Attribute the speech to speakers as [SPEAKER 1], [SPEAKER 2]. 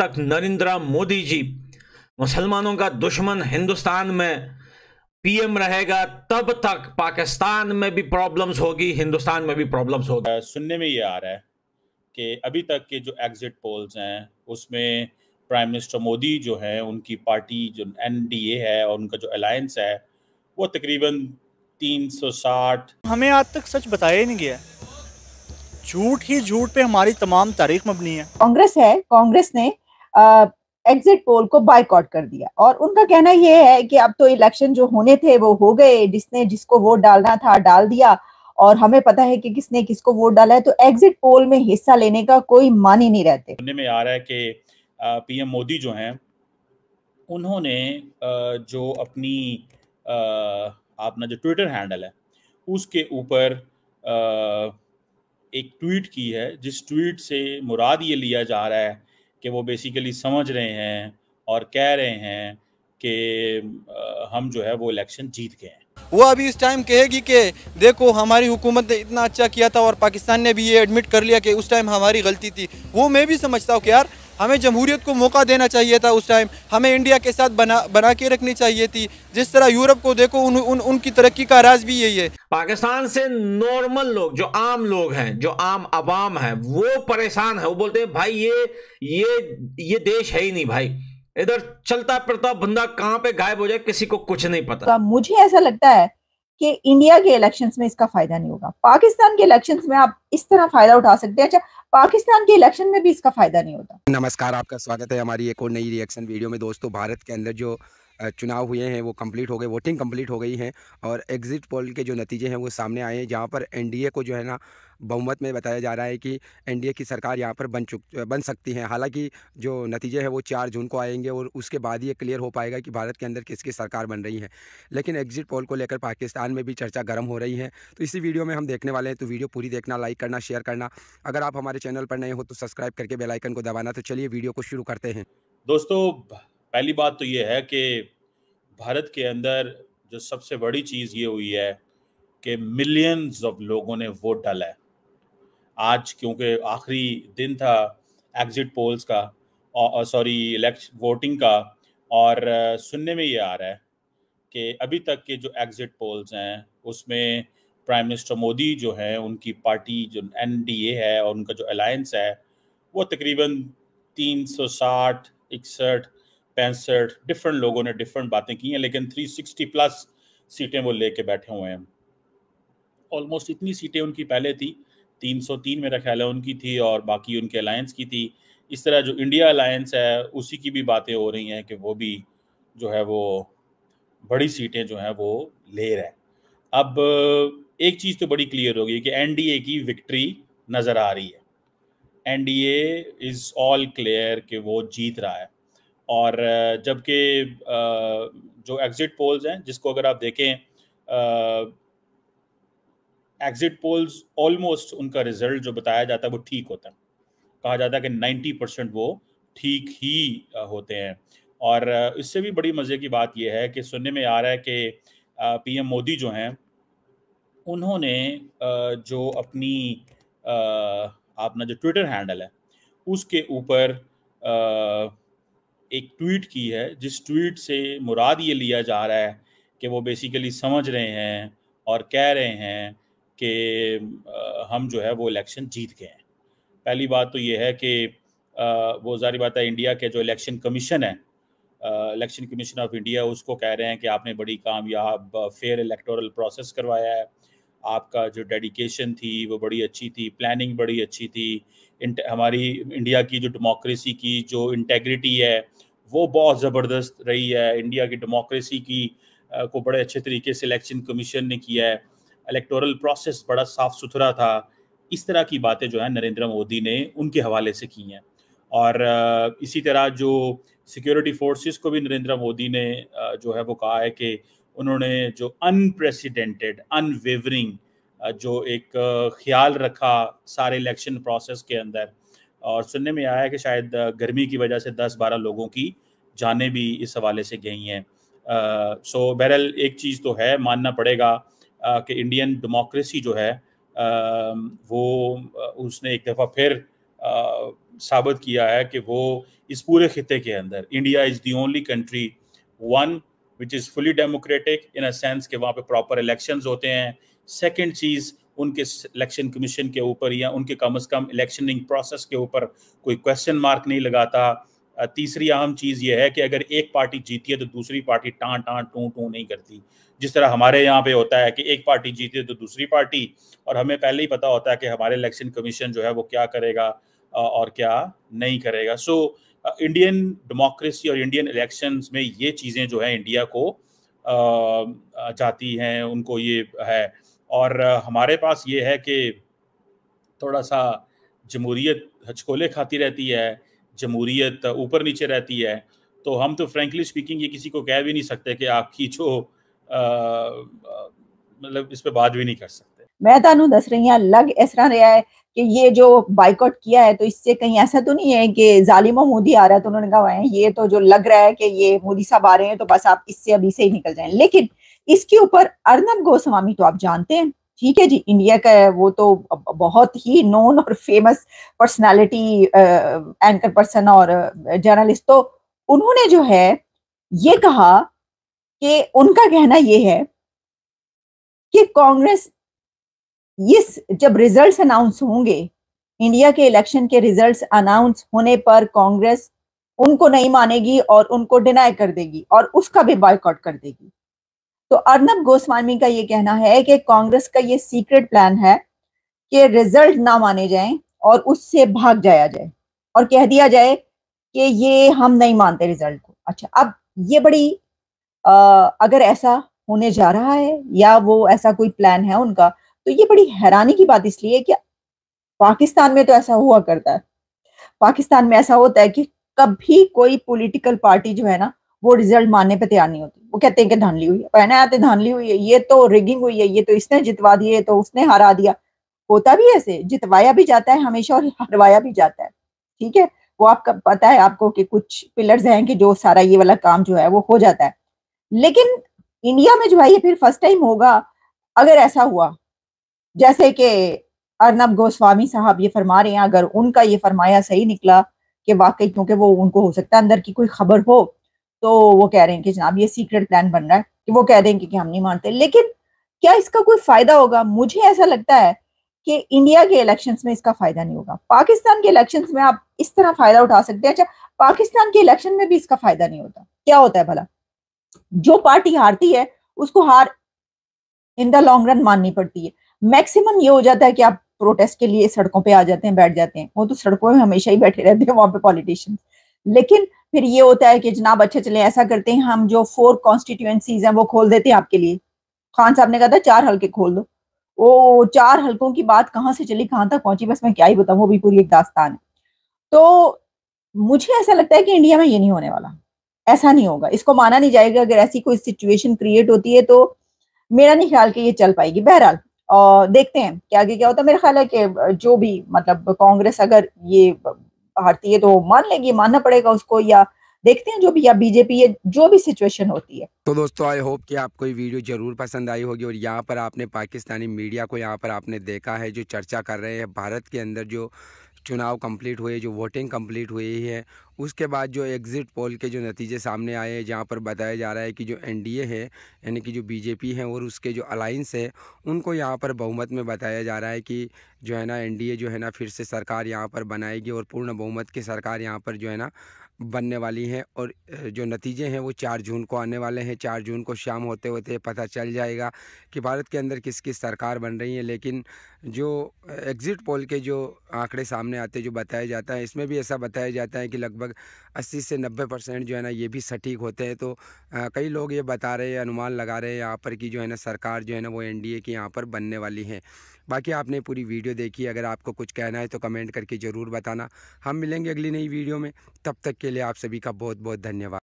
[SPEAKER 1] तक नरेंद्र मोदी जी मुसलमानों का दुश्मन हिंदुस्तान में पीएम रहेगा तब तक पाकिस्तान में भी प्रॉब्लम्स होगी हिंदुस्तान में भी प्रॉब्लम्स होगी सुनने में ये आ रहा है कि अभी तक के जो एग्जिट पोल्स हैं उसमें प्राइम मिनिस्टर मोदी जो है उनकी पार्टी जो एनडीए है और उनका जो अलायंस है वो तकरीबन 360 हमें आज तक सच बताया ही नहीं गया
[SPEAKER 2] झूठ ही झूठ पे हमारी तमाम तारीख मबनी है कांग्रेस है कांग्रेस ने एग्जिट पोल को बाइकआउट कर दिया और उनका कहना यह है कि अब तो इलेक्शन जो होने थे वो हो गए जिसने जिसको वोट डालना था डाल दिया और हमें पता है कि किसने किसको वोट डाला है तो एग्जिट पोल में हिस्सा लेने का कोई मान ही नहीं रहते
[SPEAKER 1] सुनने में आ रहा है कि पीएम मोदी जो हैं उन्होंने जो अपनी अपना जो ट्विटर हैंडल है उसके ऊपर एक ट्वीट की है जिस ट्वीट से मुराद ये लिया जा रहा है कि वो बेसिकली समझ रहे हैं और कह रहे हैं कि हम जो है वो इलेक्शन जीत गए
[SPEAKER 3] हैं वो अभी इस टाइम कहेगी कि देखो हमारी हुकूमत ने इतना अच्छा किया था और पाकिस्तान ने भी ये एडमिट कर लिया कि उस टाइम हमारी गलती थी वो मैं भी समझता हूँ कि यार हमें जमहूरीत को मौका देना चाहिए था उस टाइम हमें इंडिया के साथ बना बना के रखनी चाहिए थी जिस तरह यूरोप को देखो उन, उन उनकी तरक्की का राज भी यही है पाकिस्तान से नॉर्मल लोग जो आम
[SPEAKER 1] लोग हैं जो आम आवाम है वो परेशान है वो बोलते हैं भाई ये ये ये देश है ही नहीं भाई इधर चलता पड़ता बंदा कहाँ पे गायब हो जाए किसी को कुछ नहीं पता तो
[SPEAKER 2] मुझे ऐसा लगता है कि इंडिया के इलेक्शन में इसका फायदा नहीं होगा पाकिस्तान के इलेक्शन में आप इस तरह फायदा उठा सकते हैं अच्छा पाकिस्तान के इलेक्शन में भी इसका फायदा नहीं होता
[SPEAKER 3] नमस्कार आपका स्वागत है हमारी एक और नई रिएक्शन वीडियो में दोस्तों भारत के अंदर जो चुनाव हुए हैं वो कंप्लीट हो गए वोटिंग कंप्लीट हो गई है और एग्ज़िट पोल के जो नतीजे हैं वो सामने आए हैं जहाँ पर एनडीए को जो है ना बहुमत में बताया जा रहा है कि एनडीए की सरकार यहाँ पर बन चुक बन सकती है हालांकि जो नतीजे हैं वो चार जून को आएंगे और उसके बाद ही ये क्लियर हो पाएगा कि भारत के अंदर किसकी सरकार बन रही है लेकिन एग्जिट पोल को लेकर पाकिस्तान में भी चर्चा गर्म हो रही है तो इसी वीडियो में हम देखने वाले हैं तो वीडियो पूरी देखना लाइक करना शेयर करना अगर आप हमारे चैनल पर नए हो तो सब्सक्राइब करके बेलाइकन को दबाना तो चलिए वीडियो को शुरू करते हैं
[SPEAKER 1] दोस्तों पहली बात तो ये है कि भारत के अंदर जो सबसे बड़ी चीज़ ये हुई है कि मिलियंस ऑफ लोगों ने वोट डाला है आज क्योंकि आखिरी दिन था एग्जिट पोल्स का सॉरी इलेक्शन वोटिंग का और सुनने में ये आ रहा है कि अभी तक के जो एग्जिट पोल्स हैं उसमें प्राइम मिनिस्टर मोदी जो हैं उनकी पार्टी जो एन है और उनका जो अलायंस है वो तकरीबन 360 इकसठ पैंसठ डिफरेंट लोगों ने डिफरेंट बातें की हैं लेकिन 360 प्लस सीटें वो लेके बैठे हुए हैं ऑलमोस्ट इतनी सीटें उनकी पहले थी 303 मेरा ख्याल है उनकी थी और बाकी उनके अलायंस की थी इस तरह जो इंडिया अलायंस है उसी की भी बातें हो रही हैं कि वो भी जो है वो बड़ी सीटें जो हैं वो ले रहे हैं अब एक चीज़ तो बड़ी क्लियर हो गई कि एन की विक्ट्री नज़र आ रही है डी इज़ ऑल क्लियर कि वो जीत रहा है और जबकि जो एग्ज़िट पोल्स हैं जिसको अगर आप देखें एग्ज़िट पोल्स ऑलमोस्ट उनका रिजल्ट जो बताया जाता है वो ठीक होता है कहा जाता है कि नाइन्टी परसेंट वो ठीक ही होते हैं और इससे भी बड़ी मज़े की बात यह है कि सुनने में आ रहा है कि पीएम मोदी जो हैं उन्होंने जो अपनी अपना जो ट्विटर हैंडल है उसके ऊपर एक ट्वीट की है जिस ट्वीट से मुराद ये लिया जा रहा है कि वो बेसिकली समझ रहे हैं और कह रहे हैं कि हम जो है वो इलेक्शन जीत गए हैं पहली बात तो ये है कि वो जारी बात है इंडिया के जो इलेक्शन कमीशन है इलेक्शन कमीशन ऑफ इंडिया उसको कह रहे हैं कि आपने बड़ी कामयाब फेयर इलेक्टोरल प्रोसेस करवाया है आपका जो डेडिकेशन थी वो बड़ी अच्छी थी प्लानिंग बड़ी अच्छी थी हमारी इंडिया की जो डेमोक्रेसी की जो इंटेग्रिटी है वो बहुत ज़बरदस्त रही है इंडिया की डेमोक्रेसी की को बड़े अच्छे तरीके से इलेक्शन कमीशन ने किया है इलेक्टोरल प्रोसेस बड़ा साफ सुथरा था इस तरह की बातें जो है नरेंद्र मोदी ने उनके हवाले से की हैं और इसी तरह जो सिक्योरिटी फोर्सेस को भी नरेंद्र मोदी ने जो है वो कहा है कि उन्होंने जो अनप्रेसिडेंटेड अनवेवरिंग जो एक ख्याल रखा सारे इलेक्शन प्रोसेस के अंदर और सुनने में आया कि शायद गर्मी की वजह से 10-12 लोगों की जानें भी इस हवाले से गई हैं सो uh, बहरहाल एक चीज़ तो है मानना पड़ेगा कि इंडियन डेमोक्रेसी जो है वो उसने एक दफ़ा फिर साबित किया है कि वो इस पूरे खत्े के अंदर India is the only country one which is fully democratic in a sense के वहाँ पे प्रॉपर इलेक्शन होते हैं सेकेंड चीज़ उनके इलेक्शन कमीशन के ऊपर या उनके कम अज़ कम इलेक्शनिंग प्रोसेस के ऊपर कोई क्वेश्चन मार्क नहीं लगाता तीसरी अहम चीज़ यह है कि अगर एक पार्टी जीती है तो दूसरी पार्टी टाँ टाँ टू टू नहीं करती जिस तरह हमारे यहाँ पे होता है कि एक पार्टी जीती है तो दूसरी पार्टी और हमें पहले ही पता होता है कि हमारे इलेक्शन कमीशन जो है वो क्या करेगा और क्या नहीं करेगा सो so, इंडियन डेमोक्रेसी और इंडियन इलेक्शंस में ये चीज़ें जो है इंडिया को चाहती हैं उनको ये है और हमारे पास ये है कि थोड़ा सा जमहूरीत हचकोले खाती रहती है जमहूरीत ऊपर नीचे रहती है तो हम तो फ्रेंकली स्पीकिंग ये किसी को कह भी नहीं सकते कि आपकी जो मतलब इस पर बात भी नहीं कर सकते
[SPEAKER 2] मैं तुम दस रही हाँ लग इस तरह रहा है कि ये जो बाइकआउट किया है तो इससे कहीं ऐसा तो नहीं है कि जालिमो मोदी आ रहा है तो उन्होंने कहा ये तो जो लग रहा है कि ये मोदी साहब आ रहे हैं तो बस आप इससे अभी से ही निकल जाए लेकिन इसके ऊपर अर्नब गोस्वामी तो आप जानते हैं ठीक है जी इंडिया का वो तो बहुत ही नोन और फेमस पर्सनालिटी एंकर पर्सन और जर्नलिस्ट तो उन्होंने जो है ये कहा कि उनका कहना ये है कि कांग्रेस ये जब रिजल्ट्स अनाउंस होंगे इंडिया के इलेक्शन के रिजल्ट्स अनाउंस होने पर कांग्रेस उनको नहीं मानेगी और उनको डिनाई कर देगी और उसका भी बॉयकॉट कर देगी तो अर्नब गोस्वामी का ये कहना है कि कांग्रेस का ये सीक्रेट प्लान है कि रिजल्ट ना माने जाए और उससे भाग जाया जाए और कह दिया जाए कि ये हम नहीं मानते रिजल्ट को अच्छा अब ये बड़ी आ, अगर ऐसा होने जा रहा है या वो ऐसा कोई प्लान है उनका तो ये बड़ी हैरानी की बात इसलिए कि पाकिस्तान में तो ऐसा हुआ करता है पाकिस्तान में ऐसा होता है कि कभी कोई पॉलिटिकल पार्टी जो है ना वो रिजल्ट मानने पर तैयार नहीं होती वो कहते हैं कि धानली हुई है पहना आते धानली हुई है ये तो रिगिंग हुई है ये तो इसने जितवा दिए तो उसने हरा दिया होता भी ऐसे जितवाया भी जाता है हमेशा और हरवाया भी जाता है ठीक है वो आपका पता है आपको कि कुछ पिलर्स हैं कि जो सारा ये वाला काम जो है वो हो जाता है लेकिन इंडिया में जो है ये फिर फर्स्ट टाइम होगा अगर ऐसा हुआ जैसे कि अर्नब गोस्वामी साहब ये फरमा रहे हैं अगर उनका ये फरमाया सही निकला कि वाकई क्योंकि वो उनको हो सकता है अंदर की कोई खबर हो तो वो कह रहे हैं कि जनाब ये सीक्रेट प्लान बन रहा है कि वो कह रहे हैं कि, कि हम नहीं मानते लेकिन क्या इसका कोई फायदा होगा मुझे ऐसा लगता है कि इंडिया के इलेक्शंस में इसका फायदा नहीं होगा पाकिस्तान के इलेक्शंस में आप इस तरह फायदा उठा सकते हैं अच्छा पाकिस्तान के इलेक्शन में भी इसका फायदा नहीं होता क्या होता है भला जो पार्टी हारती है उसको हार इन द लॉन्ग रन माननी पड़ती है मैक्सिमम ये हो जाता है कि आप प्रोटेस्ट के लिए सड़कों पे आ जाते हैं बैठ जाते हैं वो तो सड़कों में हमेशा ही बैठे रहते हैं वहां पे पॉलिटिशियंस लेकिन फिर ये होता है कि जनाब अच्छा चले ऐसा करते हैं हम जो फोर कॉन्स्टिट्यूएंसीज हैं वो खोल देते हैं आपके लिए खान साहब ने कहा था चार हल्के खोल दो वो चार हल्कों की बात कहाँ से चली कहाँ तक पहुंची बस मैं क्या ही बताऊँ वो भी पूरी एक दास्तान है तो मुझे ऐसा लगता है कि इंडिया में ये नहीं होने वाला ऐसा नहीं होगा इसको माना नहीं जाएगा अगर ऐसी कोई सिचुएशन क्रिएट होती है तो मेरा नहीं ख्याल कि ये चल पाएगी बहरहाल देखते हैं कि आगे क्या होता है मेरा ख्याल है कि जो भी मतलब कांग्रेस अगर ये हारती है तो मान लेगी मानना पड़ेगा उसको या देखते हैं जो भी या बीजेपी है जो भी सिचुएशन होती है
[SPEAKER 3] तो दोस्तों आई होप कि आपको ये वीडियो जरूर पसंद आई होगी और यहाँ पर आपने पाकिस्तानी मीडिया को यहाँ पर आपने देखा है जो चर्चा कर रहे हैं भारत के अंदर जो चुनाव कंप्लीट हुए जो वोटिंग कंप्लीट हुई है उसके बाद जो एग्ज़िट पोल के जो नतीजे सामने आए हैं जहाँ पर बताया जा रहा है कि जो एनडीए है यानी कि जो बीजेपी है और उसके जो अलाइंस है उनको यहाँ पर बहुमत में बताया जा रहा है कि जो है ना एनडीए जो है ना फिर से सरकार यहाँ पर बनाएगी और पूर्ण बहुमत की सरकार यहाँ पर जो है ना बनने वाली हैं और जो नतीजे हैं वो चार जून को आने वाले हैं चार जून को शाम होते होते पता चल जाएगा कि भारत के अंदर किस किस सरकार बन रही है लेकिन जो एग्ज़िट पोल के जो आंकड़े सामने आते जो बताया जाता है इसमें भी ऐसा बताया जाता है कि लगभग 80 से 90 परसेंट जो है ना ये भी सटीक होते हैं तो आ, कई लोग ये बता रहे हैं अनुमान लगा रहे हैं यहाँ पर कि जो है ना सरकार जो है ना वो एन की यहाँ पर बनने वाली है बाकी आपने पूरी वीडियो देखी अगर आपको कुछ कहना है तो कमेंट करके ज़रूर बताना हम मिलेंगे अगली नई वीडियो में तब तक के लिए आप सभी का बहुत बहुत धन्यवाद